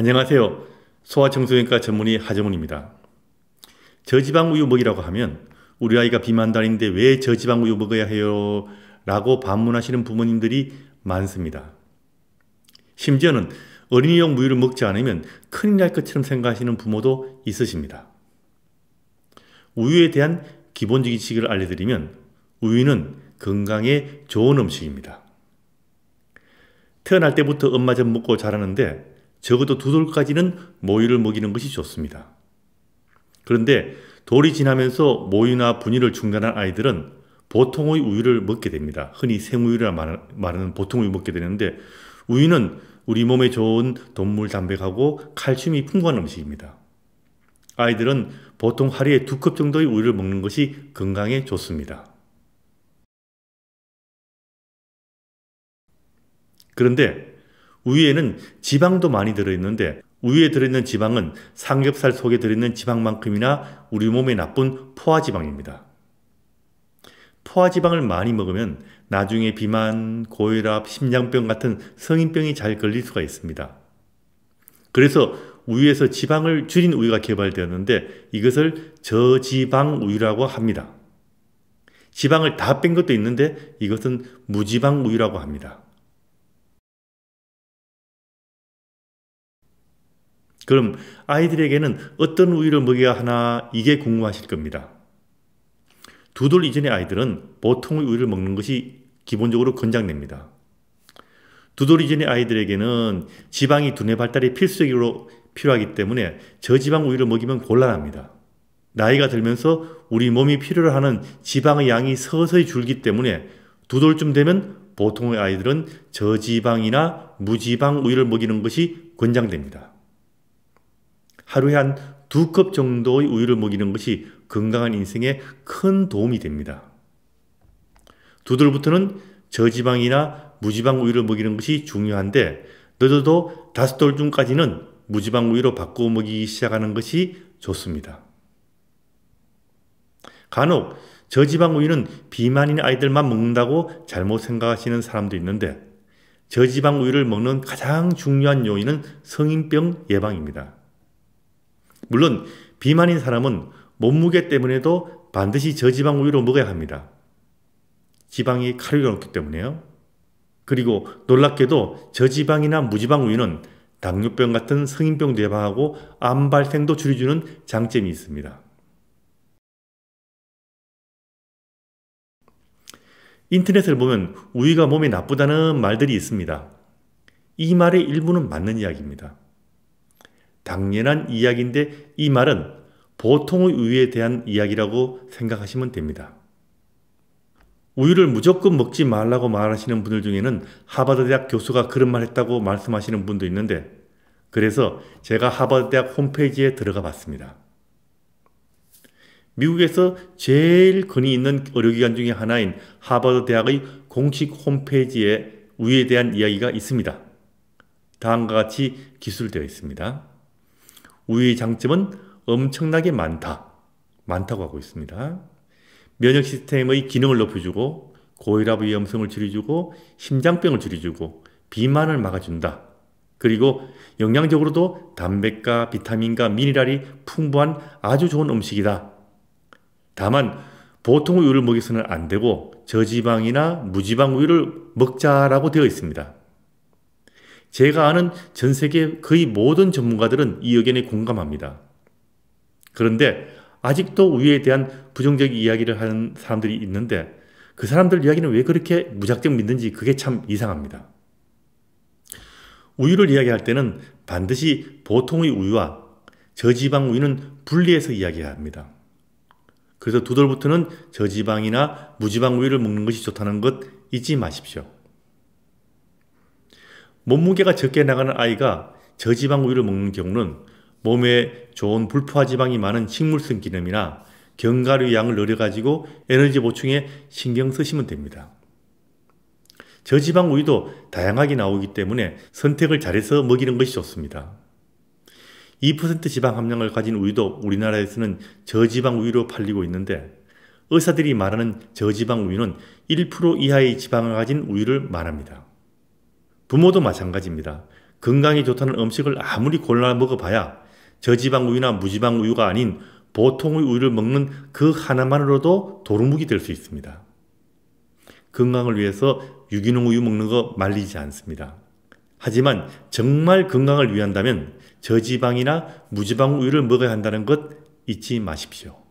안녕하세요. 소아청소년과 전문의 하정훈입니다. 저지방 우유 먹이라고 하면 우리 아이가 비만달인데 왜 저지방 우유 먹어야 해요? 라고 반문하시는 부모님들이 많습니다. 심지어는 어린이용 우유를 먹지 않으면 큰일 날 것처럼 생각하시는 부모도 있으십니다. 우유에 대한 기본적인 지식을 알려드리면 우유는 건강에 좋은 음식입니다. 태어날 때부터 엄마 젖 먹고 자라는데 적어도 두 돌까지는 모유를 먹이는 것이 좋습니다. 그런데 돌이 지나면서 모유나 분유를 중단한 아이들은 보통의 우유를 먹게 됩니다. 흔히 생우유라 말하는 보통 우유 먹게 되는데 우유는 우리 몸에 좋은 동물 단백하고 칼슘이 풍부한 음식입니다. 아이들은 보통 하루에 두 컵 정도의 우유를 먹는 것이 건강에 좋습니다. 그런데 우유에는 지방도 많이 들어있는데 우유에 들어있는 지방은 삼겹살 속에 들어있는 지방만큼이나 우리 몸에 나쁜 포화지방입니다. 포화지방을 많이 먹으면 나중에 비만, 고혈압, 심장병 같은 성인병이 잘 걸릴 수가 있습니다. 그래서 우유에서 지방을 줄인 우유가 개발되었는데 이것을 저지방 우유라고 합니다. 지방을 다 뺀 것도 있는데 이것은 무지방 우유라고 합니다. 그럼 아이들에게는 어떤 우유를 먹여야 하나 이게 궁금하실 겁니다. 두돌 이전의 아이들은 보통의 우유를 먹는 것이 기본적으로 권장됩니다. 두돌 이전의 아이들에게는 지방이 두뇌 발달에 필수적으로 필요하기 때문에 저지방 우유를 먹이면 곤란합니다. 나이가 들면서 우리 몸이 필요로 하는 지방의 양이 서서히 줄기 때문에 두 돌쯤 되면 보통의 아이들은 저지방이나 무지방 우유를 먹이는 것이 권장됩니다. 하루에 한 두 컵 정도의 우유를 먹이는 것이 건강한 인생에 큰 도움이 됩니다. 두돌부터는 저지방이나 무지방 우유를 먹이는 것이 중요한데 늦어도 다섯 돌 중까지는 무지방 우유로 바꿔 먹이기 시작하는 것이 좋습니다. 간혹 저지방 우유는 비만인 아이들만 먹는다고 잘못 생각하시는 사람도 있는데 저지방 우유를 먹는 가장 중요한 요인은 성인병 예방입니다. 물론 비만인 사람은 몸무게 때문에도 반드시 저지방 우유로 먹어야 합니다. 지방이 칼로리가 높기 때문에요. 그리고 놀랍게도 저지방이나 무지방 우유는 당뇨병 같은 성인병도 예방하고 암 발생도 줄여주는 장점이 있습니다. 인터넷을 보면 우유가 몸에 나쁘다는 말들이 있습니다. 이 말의 일부는 맞는 이야기입니다. 당연한 이야기인데 이 말은 보통의 우유에 대한 이야기라고 생각하시면 됩니다. 우유를 무조건 먹지 말라고 말하시는 분들 중에는 하버드대학 교수가 그런 말 했다고 말씀하시는 분도 있는데 그래서 제가 하버드대학 홈페이지에 들어가 봤습니다. 미국에서 제일 권위 있는 의료기관 중에 하나인 하버드대학의 공식 홈페이지에 우유에 대한 이야기가 있습니다. 다음과 같이 기술되어 있습니다. 우유의 장점은 엄청나게 많다. 많다고 하고 있습니다. 면역 시스템의 기능을 높여주고 고혈압 위험성을 줄여주고 심장병을 줄여주고 비만을 막아준다. 그리고 영양적으로도 단백과 비타민과 미네랄이 풍부한 아주 좋은 음식이다. 다만 보통 우유를 먹여서는 안 되고 저지방이나 무지방 우유를 먹자라고 되어 있습니다. 제가 아는 전 세계 거의 모든 전문가들은 이 의견에 공감합니다. 그런데 아직도 우유에 대한 부정적 이야기를 하는 사람들이 있는데 그 사람들 이야기는 왜 그렇게 무작정 믿는지 그게 참 이상합니다. 우유를 이야기할 때는 반드시 보통의 우유와 저지방 우유는 분리해서 이야기합니다. 그래서 두돌부터는 저지방이나 무지방 우유를 먹는 것이 좋다는 것 잊지 마십시오. 몸무게가 적게 나가는 아이가 저지방 우유를 먹는 경우는 몸에 좋은 불포화 지방이 많은 식물성 기름이나 견과류 양을 늘려가지고 에너지 보충에 신경 쓰시면 됩니다. 저지방 우유도 다양하게 나오기 때문에 선택을 잘해서 먹이는 것이 좋습니다. 2% 지방 함량을 가진 우유도 우리나라에서는 저지방 우유로 팔리고 있는데 의사들이 말하는 저지방 우유는 1% 이하의 지방을 가진 우유를 말합니다. 부모도 마찬가지입니다. 건강에 좋다는 음식을 아무리 골라 먹어봐야 저지방 우유나 무지방 우유가 아닌 보통의 우유를 먹는 그 하나만으로도 도루묵이 될 수 있습니다. 건강을 위해서 유기농 우유 먹는 거 말리지 않습니다. 하지만 정말 건강을 위한다면 저지방이나 무지방 우유를 먹어야 한다는 것 잊지 마십시오.